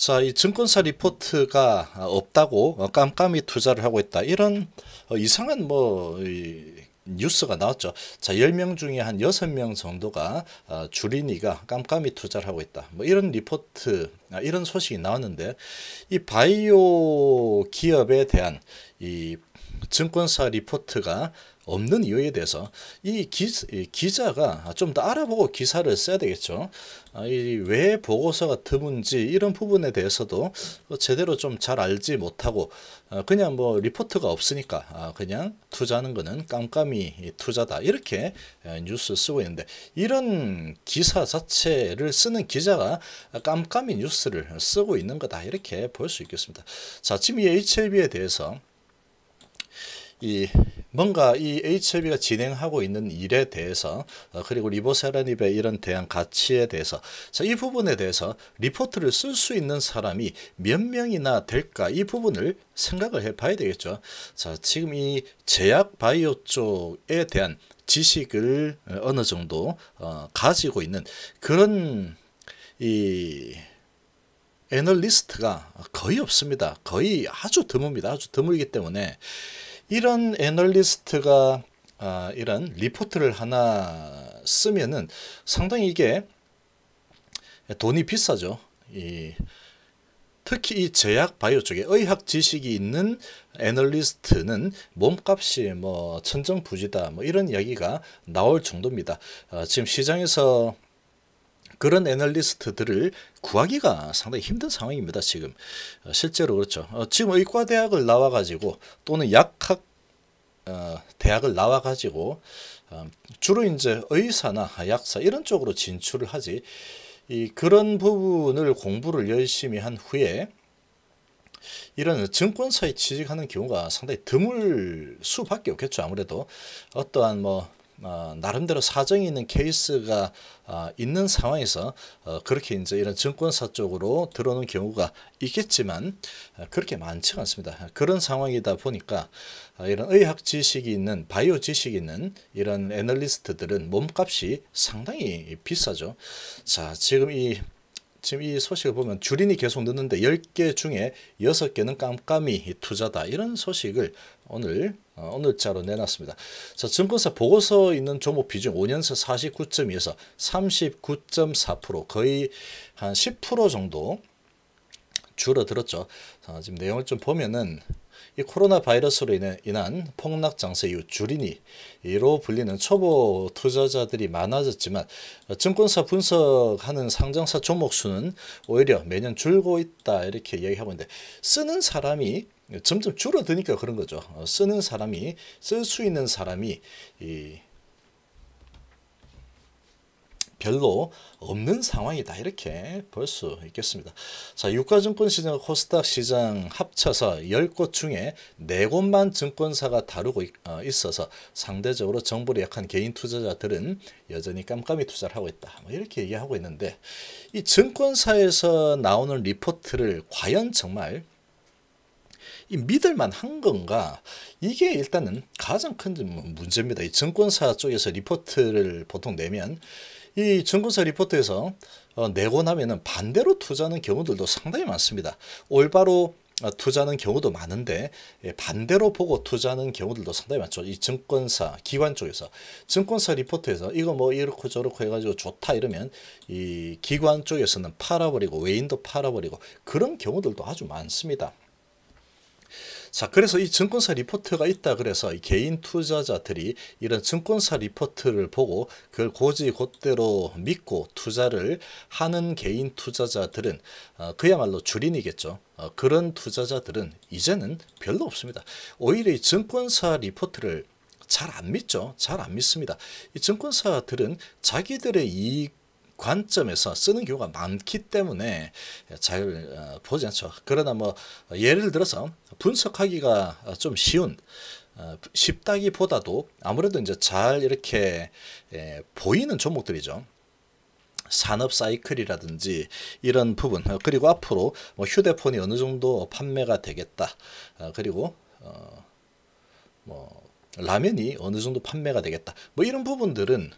자, 이 증권사 리포트가 없다고 깜깜이 투자를 하고 있다. 이런 어, 이상한 뭐 뉴스가 나왔죠. 자, 10명 중에 한 6명 정도가 주린이가 어, 깜깜이 투자를 하고 있다. 뭐 이런 리포트, 아, 이런 소식이 나왔는데 이 바이오 기업에 대한 이 증권사 리포트가 없는 이유에 대해서 이 기, 기자가 좀 더 알아보고 기사를 써야 되겠죠. 아, 이왜 보고서가 드문지 이런 부분에 대해서도 제대로 좀 잘 알지 못하고 아, 그냥 뭐 리포트가 없으니까 아, 그냥 투자하는 거는 깜깜이 투자다 이렇게 뉴스 쓰고 있는데 이런 기사 자체를 쓰는 기자가 깜깜이 뉴스를 쓰고 있는 거다 이렇게 볼 수 있겠습니다. 자 지금 이 HLB에 대해서 이 뭔가 이 HIV가 진행하고 있는 일에 대해서 어, 그리고 리보세라닙의 이런 대한 가치에 대해서 이 부분에 대해서 리포트를 쓸 수 있는 사람이 몇 명이나 될까 이 부분을 생각을 해봐야 되겠죠. 자 지금 이 제약 바이오 쪽에 대한 지식을 어, 어느 정도 어, 가지고 있는 그런 이 애널리스트가 거의 없습니다. 거의 아주 드뭅니다. 아주 드물기 때문에 이런 애널리스트가 아, 이런 리포트를 하나 쓰면은 상당히 이게 돈이 비싸죠. 이 특히 이 제약 바이오 쪽에 의학 지식이 있는 애널리스트는 몸값이 뭐 천정부지다 뭐 이런 이야기가 나올 정도입니다. 아, 지금 시장에서 그런 애널리스트들을 구하기가 상당히 힘든 상황입니다. 지금 어, 실제로 그렇죠. 어, 지금 의과대학을 나와가지고 또는 약학 어, 대학을 나와가지고 주로 이제 의사나 약사 이런 쪽으로 진출을 하지 이 그런 부분을 공부를 열심히 한 후에 이런 증권사에 취직하는 경우가 상당히 드물 수밖에 없겠죠. 아무래도 어떠한 뭐 어, 나름대로 사정이 있는 케이스가 어, 있는 상황에서 어, 그렇게 이제 이런 증권사 쪽으로 들어오는 경우가 있겠지만 그렇게 많지 않습니다. 그런 상황이다 보니까 이런 의학 지식이 있는 바이오 지식이 있는 이런 애널리스트들은 몸값이 상당히 비싸죠. 자 지금 이 지금 이 소식을 보면 주린이 계속 넣는데 10개 중에 6개는 깜깜이 투자다 이런 소식을 오늘 어, 오늘자로 내놨습니다. 자, 증권사 보고서 있는 종목 비중 5년서 49.2에서 39.4% 거의 한 10% 정도 줄어들었죠. 자, 지금 내용을 좀 보면은 이 코로나 바이러스로 인한 해인 폭락 장세 이후 주린이로 불리는 초보 투자자들이 많아졌지만 어, 증권사 분석하는 상장사 종목 수는 오히려 매년 줄고 있다 이렇게 얘기하고 있는데 쓰는 사람이 예, 점점 줄어드니까 그런 거죠. 어, 쓰는 사람이 쓸 수 있는 사람이 별로 없는 상황이다 이렇게 볼 수 있겠습니다. 자, 유가증권 시장, 코스닥 시장 합쳐서 10곳 중에 4곳만 증권사가 다루고 어, 있어서 상대적으로 정보를 약한 개인 투자자들은 여전히 깜깜이 투자를 하고 있다. 뭐 이렇게 얘기하고 있는데 이 증권사에서 나오는 리포트를 과연 정말 이 믿을만 한 건가 이게 일단은 가장 큰 문제입니다. 이 증권사 쪽에서 리포트를 보통 내면 이 증권사 리포트에서 어, 내고 나면은 반대로 투자하는 경우들도 상당히 많습니다. 올바로 어, 투자하는 경우도 많은데 예, 반대로 보고 투자하는 경우들도 상당히 많죠. 이 증권사 기관 쪽에서 증권사 리포트에서 이거 뭐 이렇고 저렇고 해가지고 좋다 이러면 이 기관 쪽에서는 팔아버리고 외인도 팔아버리고 그런 경우들도 아주 많습니다. 자, 그래서 이 증권사 리포트가 있다 그래서 개인 투자자들이 이런 증권사 리포트를 보고 그걸 고지 곧대로 믿고 투자를 하는 개인 투자자들은 어, 그야말로 주린이겠죠. 어, 그런 투자자들은 이제는 별로 없습니다. 오히려 이 증권사 리포트를 잘 안 믿죠. 잘 안 믿습니다. 이 증권사들은 자기들의 이익 관점에서 쓰는 경우가 많기 때문에 잘 어, 보지 않죠. 그러나 뭐 예를 들어서 분석하기가 어, 좀 쉬운 어, 쉽다기보다도 아무래도 이제 잘 이렇게 예, 보이는 종목들이죠. 산업 사이클이라든지 이런 부분 그리고 앞으로 뭐 휴대폰이 어느 정도 판매가 되겠다 그리고 뭐 라면이 어느 정도 판매가 되겠다. 뭐 이런 부분들은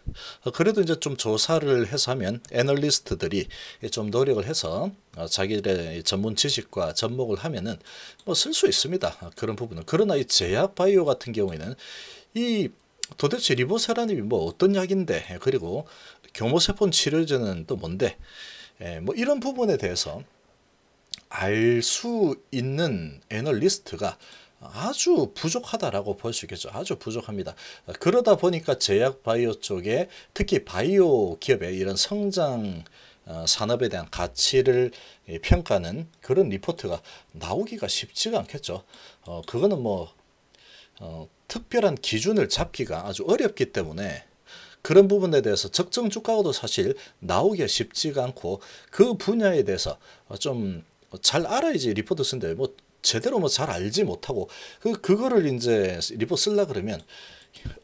그래도 이제 좀 조사를 해서 하면 애널리스트들이 좀 노력을 해서 어, 자기들의 전문 지식과 접목을 하면은 뭐 쓸 수 있습니다. 그런 부분은. 그러나 이 제약 바이오 같은 경우에는 이 도대체 리보세라닙이 뭐 어떤 약인데 그리고 교모세포 치료제는 또 뭔데 예, 뭐 이런 부분에 대해서 알 수 있는 애널리스트가 아주 부족하다라고 볼 수 있겠죠. 아주 부족합니다. 그러다 보니까 제약 바이오 쪽에 특히 바이오 기업의 이런 성장 어, 산업에 대한 가치를 예, 평가하는 그런 리포트가 나오기가 쉽지가 않겠죠. 어, 그거는 뭐 어, 특별한 기준을 잡기가 아주 어렵기 때문에 그런 부분에 대해서 적정 주가도 사실 나오기가 쉽지가 않고 그 분야에 대해서 좀 잘 알아야지 리포트 쓴데 뭐 제대로 뭐 잘 알지 못하고 그 그거를 이제 리포 쓰려 그러면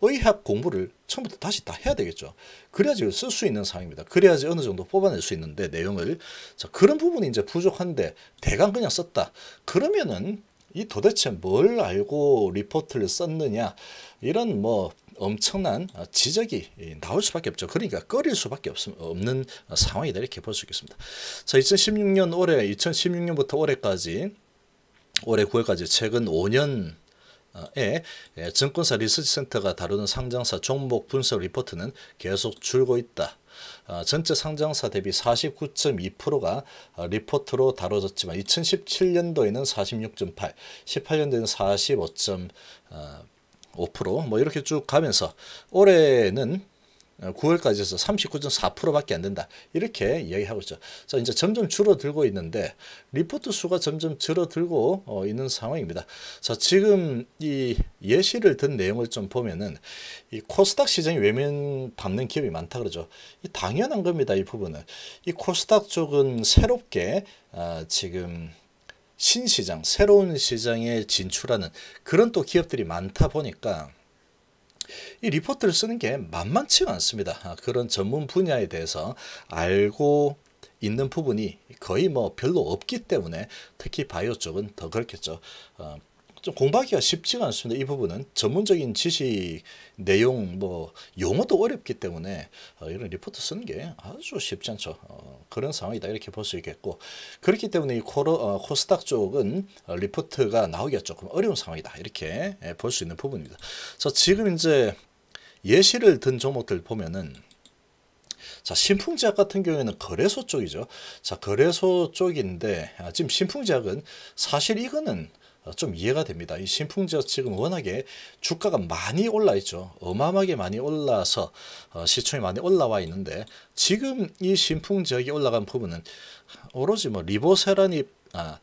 의학 공부를 처음부터 다시 다 해야 되겠죠. 그래야지 쓸 수 있는 상황입니다. 그래야지 어느 정도 뽑아낼 수 있는데 내용을 자 그런 부분이 이제 부족한데 대강 그냥 썼다. 그러면은 이 도대체 뭘 알고 리포트를 썼느냐 이런 뭐 엄청난 지적이 나올 수밖에 없죠. 그러니까 꺼릴 수밖에 없는 상황이다 이렇게 볼 수 있겠습니다. 자 2016년 올해 2016년부터 올해까지 올해 9월까지 최근 5년 어, 에 증권사 리서치 센터가 다루는 상장사 종목 분석 리포트는 계속 줄고 있다. 어, 전체 상장사 대비 49.2%가 어, 리포트로 다뤄졌지만 2017년도에는 46.8, 18년도에는 45.5%뭐 이렇게 쭉 가면서 올해는 9월까지 해서 39.4%밖에 안 된다. 이렇게 이야기하고 있죠. 자, 이제 점점 줄어들고 있는데 리포트 수가 점점 줄어들고 어, 있는 상황입니다. 자, 지금 이 예시를 든 내용을 좀 보면은 이 코스닥 시장이 외면 받는 기업이 많다 그러죠. 당연한 겁니다. 이 부분은. 이 코스닥 쪽은 새롭게 아, 지금 신시장, 새로운 시장에 진출하는 그런 또 기업들이 많다 보니까 이 리포트를 쓰는 게 만만치가 않습니다. 아, 그런 전문 분야에 대해서 알고 있는 부분이 거의 뭐 별로 없기 때문에 특히 바이오 쪽은 더 그렇겠죠. 어, 좀 공부하기가 쉽지가 않습니다. 이 부분은 전문적인 지식 내용 뭐 용어도 어렵기 때문에 어, 이런 리포트 쓰는 게 아주 쉽지 않죠. 어, 그런 상황이다 이렇게 볼 수 있겠고 그렇기 때문에 이 코로, 어, 코스닥 쪽은 어, 리포트가 나오기가 조금 어려운 상황이다 이렇게 예, 볼수 있는 부분입니다. 자 지금 이제 예시를 든 종목들 보면은 자 신풍제약 같은 경우에는 거래소 쪽이죠. 자 거래소 쪽인데 아, 지금 신풍제약은 사실 이거는 어, 좀 이해가 됩니다. 이 신풍지역 지금 워낙에 주가가 많이 올라 있죠. 어마어마하게 많이 올라서 어, 시총이 많이 올라와 있는데 지금 이 신풍지역이 올라간 부분은 오로지 뭐 리보세란이 아,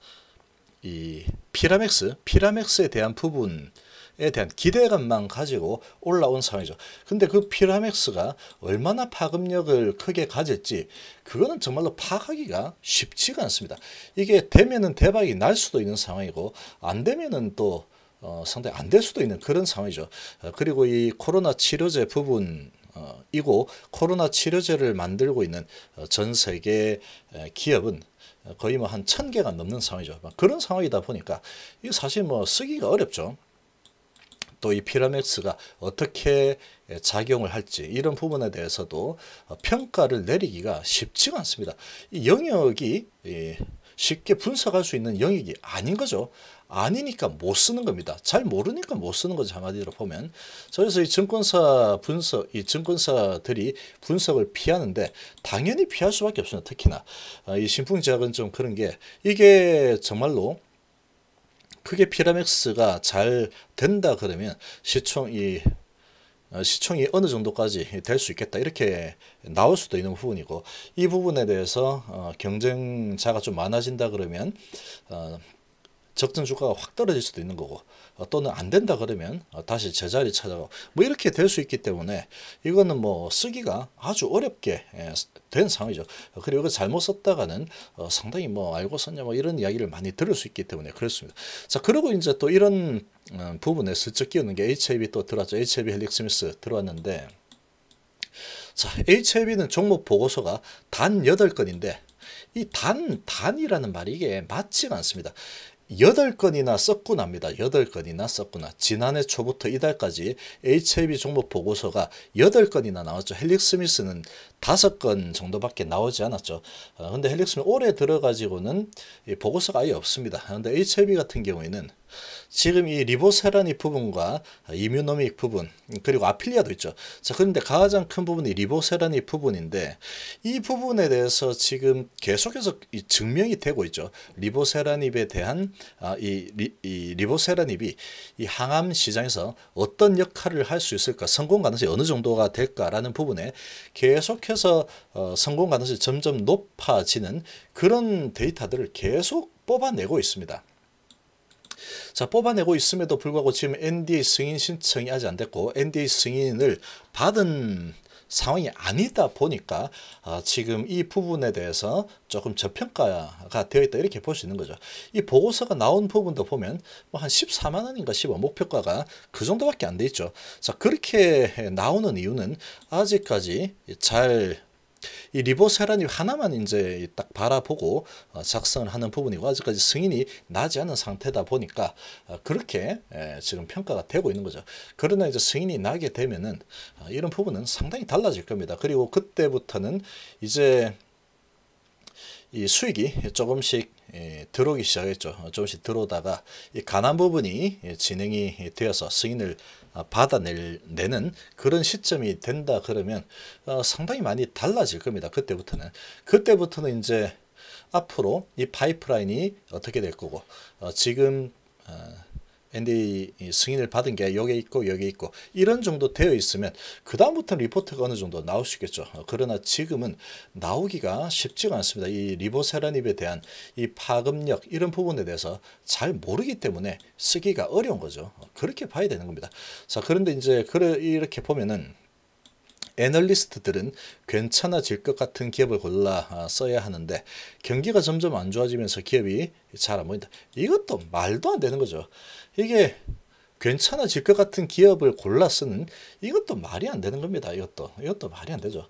이 피라맥스, 피라맥스에 대한 부분 에 대한 기대감만 가지고 올라온 상황이죠. 근데 그 피라맥스가 얼마나 파급력을 크게 가졌지 그거는 정말로 파악하기가 쉽지가 않습니다. 이게 되면은 대박이 날 수도 있는 상황이고 안 되면은 또 어, 상당히 안 될 수도 있는 그런 상황이죠. 어, 그리고 이 코로나 치료제 부분 어, 이고 코로나 치료제를 만들고 있는 어, 전 세계 기업은 거의 뭐 한 천개가 넘는 상황이죠. 그런 상황이다 보니까 이게 사실 뭐 쓰기가 어렵죠. 또이 피라맥스가 어떻게 작용을 할지 이런 부분에 대해서도 어, 평가를 내리기가 쉽지가 않습니다. 이 영역이 쉽게 분석할 수 있는 영역이 아닌 거죠. 아니니까 못 쓰는 겁니다. 잘 모르니까 못 쓰는 거죠. 한마디로 보면. 그래서 이 증권사 분석, 이 증권사들이 분석을 피하는데 당연히 피할 수밖에 없습니다. 특히나 아, 이 신풍제약은 좀 그런 게 이게 정말로 크게 피라맥스가 잘 된다 그러면 시총이 어, 시총이 어느 정도까지 될 수 있겠다 이렇게 나올 수도 있는 부분이고 이 부분에 대해서 어, 경쟁자가 좀 많아진다 그러면 어, 적정 주가가 확 떨어질 수도 있는 거고 어, 또는 안 된다 그러면 어, 다시 제자리 찾아가 뭐 이렇게 될 수 있기 때문에 이거는 뭐 쓰기가 아주 어렵게 예, 된 상황이죠. 어, 그리고 이거 잘못 썼다가는 상당히 뭐 알고 썼냐 뭐 이런 이야기를 많이 들을 수 있기 때문에 그렇습니다. 자 그리고 이제 또 이런 음, 부분에 슬쩍 끼우는 게 h i v 또 들어왔죠. h i v 헬릭스미스 들어왔는데 자, HIV는 종목 보고서가 단 8건인데 이 단, 단이라는 말이 이게 맞지가 않습니다. 여덟 건이나 썼구납니다 여덟 건이나 썼구나. 지난해 초부터 이달까지 HIV 종목 보고서가 여덟 건이나 나왔죠. 헬릭 스미스는 다섯 건 정도밖에 나오지 않았죠. 어, 근데 헬릭스는 올해 들어가지고는 보고서가 아예 없습니다. 그런데 HIV 같은 경우에는 지금 이 리보세라닉 부분과 이뮤노믹 부분 그리고 아필리아도 있죠. 자 그런데 가장 큰 부분이 리보세라닉 부분인데 이 부분에 대해서 지금 계속해서 증명이 되고 있죠. 리보세라닙에 대한 아, 이, 이 리보세라닙이 이 항암 시장에서 어떤 역할을 할 수 있을까 성공 가능성이 어느 정도가 될까라는 부분에 계속 계속해서 어, 성공 가능성이 점점 높아지는 그런 데이터들을 계속 뽑아내고 있습니다. 자 뽑아내고 있음에도 불구하고 지금 NDA 승인 신청이 아직 안 됐고 NDA 승인을 받은 상황이 아니다 보니까 아, 지금 이 부분에 대해서 조금 저평가가 되어 있다 이렇게 볼 수 있는 거죠. 이 보고서가 나온 부분도 보면 뭐한 14만 원인가 15 목표가가 그 정도밖에 안돼 있죠. 자 그렇게 나오는 이유는 아직까지 잘이 리보세라닙 하나만 이제 딱 바라보고 어, 작성을 하는 부분이고 아직까지 승인이 나지 않은 상태다 보니까 어, 그렇게 지금 평가가 되고 있는 거죠. 그러나 이제 승인이 나게 되면은 어, 이런 부분은 상당히 달라질 겁니다. 그리고 그때부터는 이제 이 수익이 조금씩 들어오기 시작했죠. 조금씩 들어오다가 이 가난 부분이 진행이 되어서 승인을 어, 받아내는 그런 시점이 된다 그러면 어, 상당히 많이 달라질 겁니다. 그때부터는. 그때부터는 이제 앞으로 이 파이프라인이 어떻게 될 거고 어, 지금 NDA 승인을 받은 게 여기 있고 여기 있고 이런 정도 되어 있으면 그 다음부터는 리포트가 어느 정도 나올 수 있겠죠. 어, 그러나 지금은 나오기가 쉽지가 않습니다. 이 리보세라닙에 대한 이 파급력 이런 부분에 대해서 잘 모르기 때문에 쓰기가 어려운 거죠. 어, 그렇게 봐야 되는 겁니다. 자 그런데 이제 그래 이렇게 보면은 애널리스트들은 괜찮아질 것 같은 기업을 골라 아, 써야 하는데 경기가 점점 안 좋아지면서 기업이 잘 안 보인다. 이것도 말도 안 되는 거죠. 이게 괜찮아질 것 같은 기업을 골라 쓰는 이것도 말이 안 되는 겁니다. 이것도 이것도 말이 안 되죠.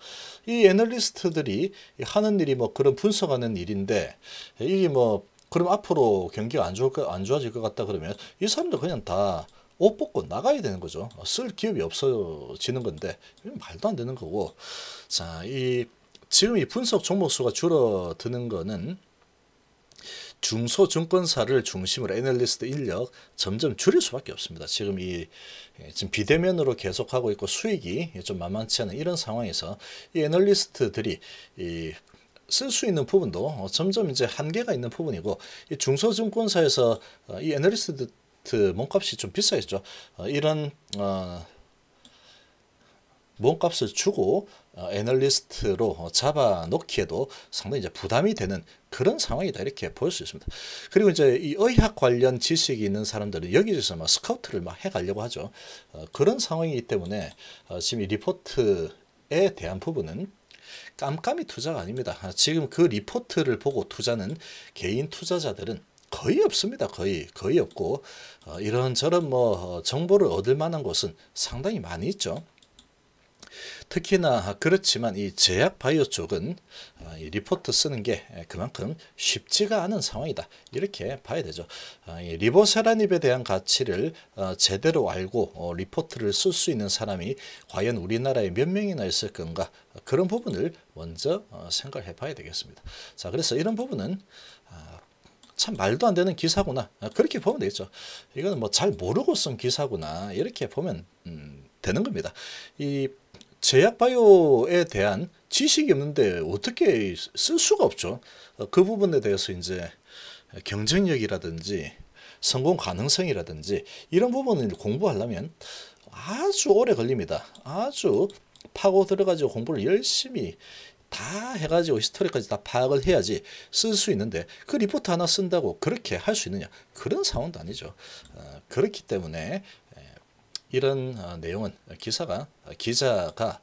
이 애널리스트들이 하는 일이 뭐 그런 분석하는 일인데 이게 뭐 그럼 앞으로 경기가 안 좋을 거, 안 좋아질 것 같다 그러면 이 사람도 그냥 다옷 벗고 나가야 되는 거죠. 어, 쓸 기업이 없어지는 건데 말도 안 되는 거고 자, 이 지금 이 분석 종목 수가 줄어드는 거는 중소증권사를 중심으로 애널리스트 인력 점점 줄일 수밖에 없습니다. 지금 이 예, 지금 비대면으로 계속하고 있고 수익이 좀 만만치 않은 이런 상황에서 이 애널리스트들이 이 쓸 수 있는 부분도 어, 점점 이제 한계가 있는 부분이고 이 중소증권사에서 어, 이 애널리스트 아파트 몸값이 좀 비싸겠죠. 어, 이런 어, 몸값을 주고 어, 애널리스트로 잡아놓기에도 상당히 이제 부담이 되는 그런 상황이다 이렇게 볼 수 있습니다. 그리고 이제 이 의학 관련 지식이 있는 사람들은 여기서 막 스카우트를 막 해가려고 하죠. 어, 그런 상황이기 때문에 어, 지금 이 리포트에 대한 부분은 깜깜이 투자가 아닙니다. 지금 그 리포트를 보고 투자는 개인 투자자들은 거의 없습니다. 거의 거의 없고 어, 이런저런 뭐 어, 정보를 얻을 만한 곳은 상당히 많이 있죠. 특히나 그렇지만 이 제약 바이오 쪽은 어, 이 리포트 쓰는 게 그만큼 쉽지가 않은 상황이다. 이렇게 봐야 되죠. 어, 리보세라닙에 대한 가치를 제대로 알고 리포트를 쓸 수 있는 사람이 과연 우리나라에 몇 명이나 있을 건가 그런 부분을 먼저 생각해 봐야 되겠습니다. 자 그래서 이런 부분은 아, 참 말도 안 되는 기사구나 아, 그렇게 보면 되겠죠. 이거는 뭐 잘 모르고 쓴 기사구나 이렇게 보면 음, 되는 겁니다. 이 제약바이오에 대한 지식이 없는데 어떻게 쓸 수가 없죠. 어, 그 부분에 대해서 이제 경쟁력이라든지 성공 가능성이라든지 이런 부분을 공부하려면 아주 오래 걸립니다. 아주 파고 들어가지고 공부를 열심히 다 해가지고 히스토리까지 다 파악을 해야지 쓸 수 있는데 그 리포트 하나 쓴다고 그렇게 할 수 있느냐 그런 상황도 아니죠 어, 그렇기 때문에 이런 어, 내용은 기사가 어, 기자가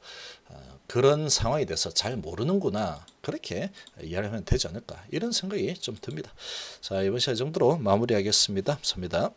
어, 그런 상황에 대해서 잘 모르는구나 그렇게 이해하면 되지 않을까 이런 생각이 좀 듭니다 자 이번 시간 정도로 마무리하겠습니다 감사합니다